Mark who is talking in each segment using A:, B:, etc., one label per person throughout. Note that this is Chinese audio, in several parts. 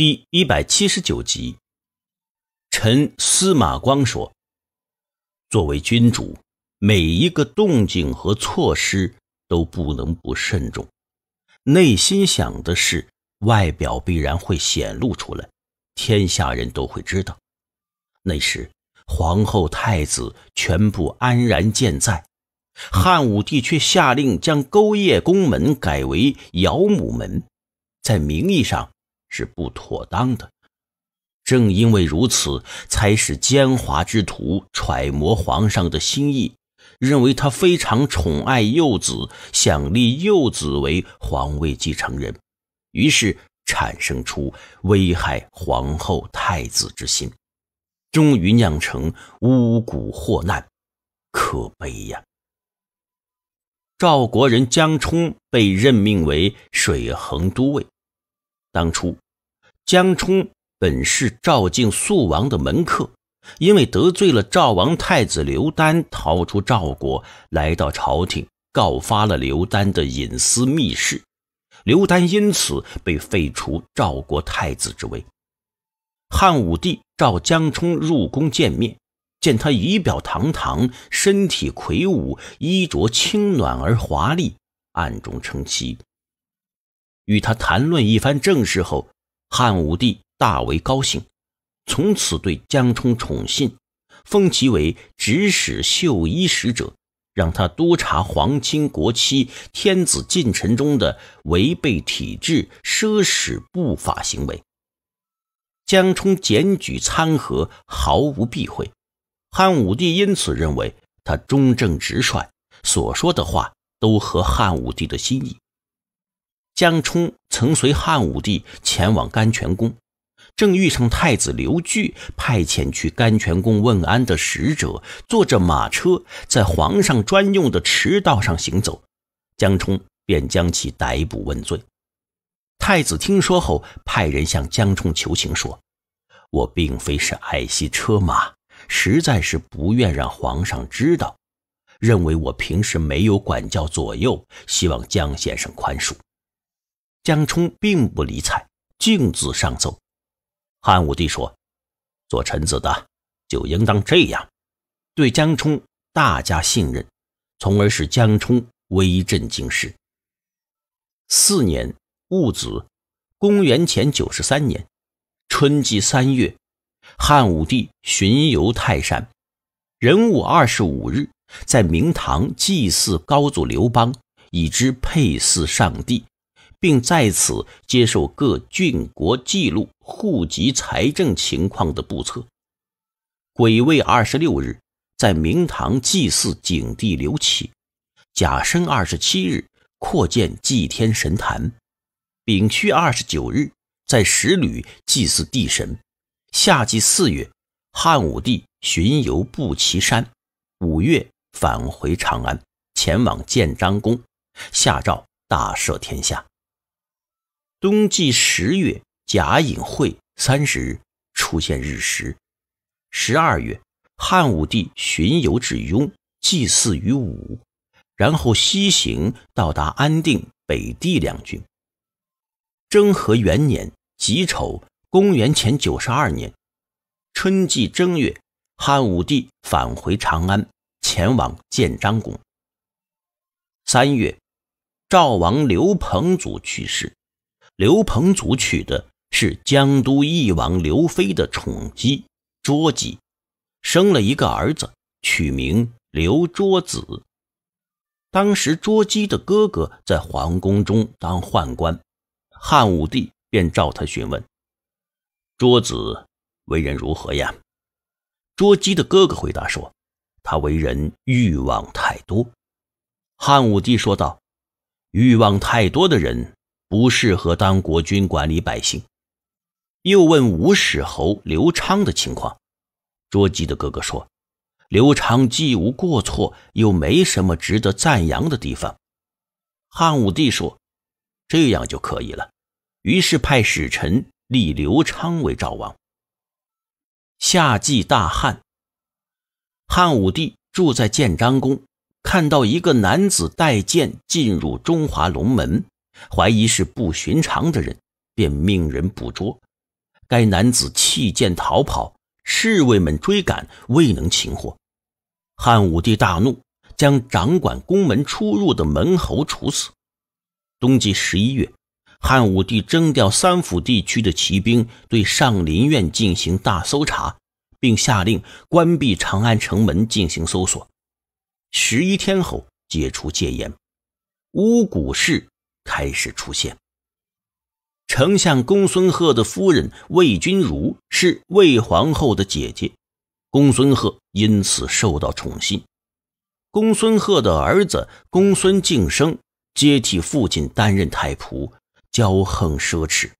A: 第一百七十九集，臣司马光说：“作为君主，每一个动静和措施都不能不慎重。内心想的事，外表必然会显露出来，天下人都会知道。那时，皇后、太子全部安然健在，汉武帝却下令将勾叶宫门改为姚母门，在名义上。”是不妥当的。正因为如此，才使奸猾之徒揣摩皇上的心意，认为他非常宠爱幼子，想立幼子为皇位继承人，于是产生出危害皇后、太子之心，终于酿成巫蛊祸难，可悲呀！赵国人江充被任命为水衡都尉。当初，江充本是赵敬素王的门客，因为得罪了赵王太子刘丹，逃出赵国，来到朝廷，告发了刘丹的隐私密事。刘丹因此被废除赵国太子之位。汉武帝召江充入宫见面，见他仪表堂堂，身体魁梧，衣着轻暖而华丽，暗中称奇。与他谈论一番政事后，汉武帝大为高兴，从此对江充宠信，封其为执使绣衣使者，让他督察皇亲国戚、天子近臣中的违背体制、奢侈不法行为。江充检举参劾，毫无避讳，汉武帝因此认为他忠正直率，所说的话都合汉武帝的心意。江充曾随汉武帝前往甘泉宫，正遇上太子刘据派遣去甘泉宫问安的使者坐着马车在皇上专用的驰道上行走，江充便将其逮捕问罪。太子听说后，派人向江充求情说：“我并非是爱惜车马，实在是不愿让皇上知道，认为我平时没有管教左右，希望江先生宽恕。”江充并不理睬，径自上奏。汉武帝说：“做臣子的就应当这样，对江充大加信任，从而使江充威震京师。”四年戊子，公元前九十三年春季三月，汉武帝巡游泰山，壬午二十五日，在明堂祭祀高祖刘邦，以之配祀上帝。并在此接受各郡国记录户籍、财政情况的布测。癸未二十六日，在明堂祭祀景帝刘启；甲申二十七日，扩建祭天神坛；丙戌二十九日，在石闾祭祀地神。夏季四月，汉武帝巡游布齐山，五月返回长安，前往建章宫，下诏大赦天下。冬季十月甲寅晦，三十日出现日食。十二月，汉武帝巡游至雍，祭祀于武，然后西行到达安定、北地两郡。征和元年己丑，公元前九十二年，春季正月，汉武帝返回长安，前往建章宫。三月，赵王刘彭祖去世。刘彭祖娶的是江都义王刘飞的宠姬卓姬，生了一个儿子，取名刘卓子。当时卓姬的哥哥在皇宫中当宦官，汉武帝便召他询问：“卓子为人如何呀？”卓姬的哥哥回答说：“他为人欲望太多。”汉武帝说道：“欲望太多的人。”不适合当国君管理百姓。又问吴使侯刘昌的情况，捉鸡的哥哥说：“刘昌既无过错，又没什么值得赞扬的地方。”汉武帝说：“这样就可以了。”于是派使臣立刘昌为赵王。夏季大旱，汉武帝住在建章宫，看到一个男子带剑进入中华龙门。怀疑是不寻常的人，便命人捕捉。该男子弃剑逃跑，侍卫们追赶未能擒获。汉武帝大怒，将掌管宫门出入的门侯处死。冬季十一月，汉武帝征调三府地区的骑兵，对上林苑进行大搜查，并下令关闭长安城门进行搜索。十一天后解除戒严，巫蛊市开始出现。丞相公孙贺的夫人魏君如是魏皇后的姐姐，公孙贺因此受到宠信。公孙贺的儿子公孙敬升接替父亲担任太仆，骄横奢侈，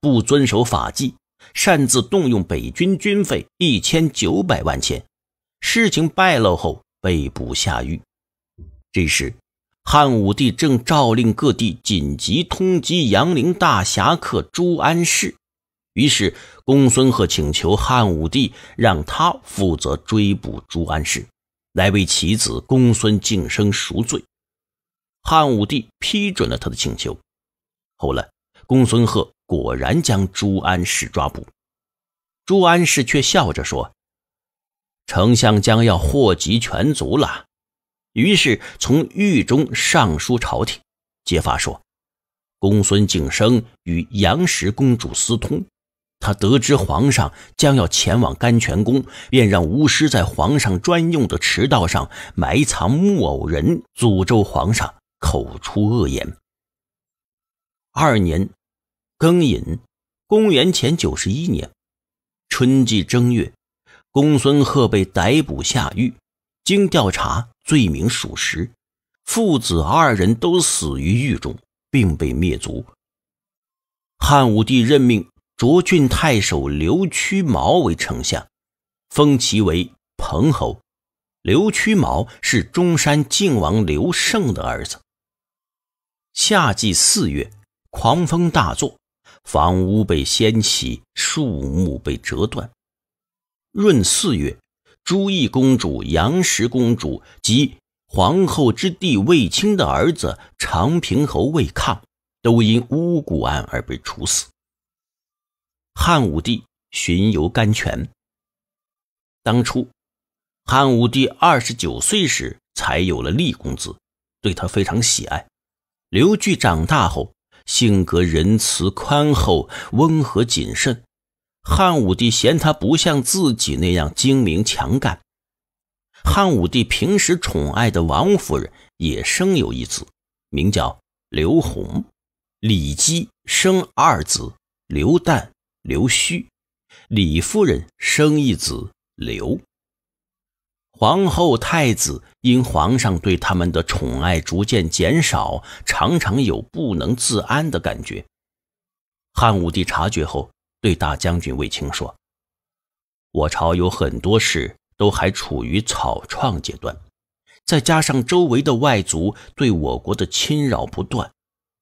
A: 不遵守法纪，擅自动用北军军费一千九百万钱。事情败露后，被捕下狱。这时，汉武帝正诏令各地紧急通缉杨凌大侠客朱安世，于是公孙贺请求汉武帝让他负责追捕朱安世，来为其子公孙敬生赎罪。汉武帝批准了他的请求。后来，公孙贺果然将朱安世抓捕，朱安世却笑着说：“丞相将要祸及全族了。”于是从狱中上书朝廷，揭发说公孙静生与杨时公主私通。他得知皇上将要前往甘泉宫，便让巫师在皇上专用的驰道上埋藏木偶人，诅咒皇上口出恶言。二年，庚寅，公元前九十一年春季正月，公孙贺被逮捕下狱，经调查。罪名属实，父子二人都死于狱中，并被灭族。汉武帝任命涿郡太守刘屈毛为丞相，封其为彭侯。刘屈毛是中山靖王刘胜的儿子。夏季四月，狂风大作，房屋被掀起，树木被折断。闰四月。朱意公主、杨时公主及皇后之弟卫青的儿子长平侯卫抗，都因巫蛊案而被处死。汉武帝巡游甘泉。当初，汉武帝二十九岁时才有了立公子，对他非常喜爱。刘据长大后，性格仁慈宽厚、温和谨慎。汉武帝嫌他不像自己那样精明强干。汉武帝平时宠爱的王夫人也生有一子，名叫刘弘。李姬生二子刘旦、刘胥，李夫人生一子刘。皇后、太子因皇上对他们的宠爱逐渐减少，常常有不能自安的感觉。汉武帝察觉后。对大将军卫青说：“我朝有很多事都还处于草创阶段，再加上周围的外族对我国的侵扰不断，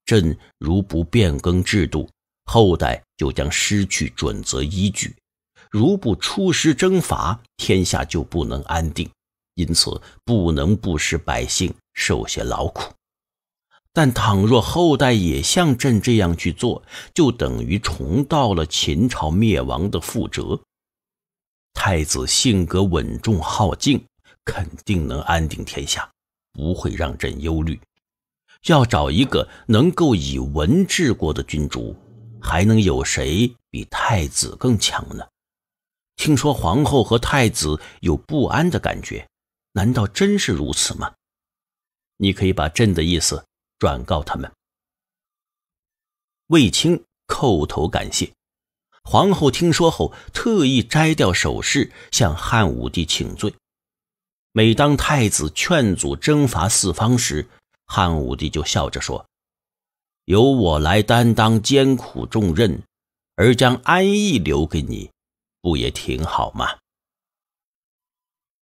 A: 朕如不变更制度，后代就将失去准则依据；如不出师征伐，天下就不能安定，因此不能不使百姓受些劳苦。”但倘若后代也像朕这样去做，就等于重蹈了秦朝灭亡的覆辙。太子性格稳重好静，肯定能安定天下，不会让朕忧虑。要找一个能够以文治国的君主，还能有谁比太子更强呢？听说皇后和太子有不安的感觉，难道真是如此吗？你可以把朕的意思。转告他们。卫青叩头感谢。皇后听说后，特意摘掉首饰，向汉武帝请罪。每当太子劝阻征伐四方时，汉武帝就笑着说：“由我来担当艰苦重任，而将安逸留给你，不也挺好吗？”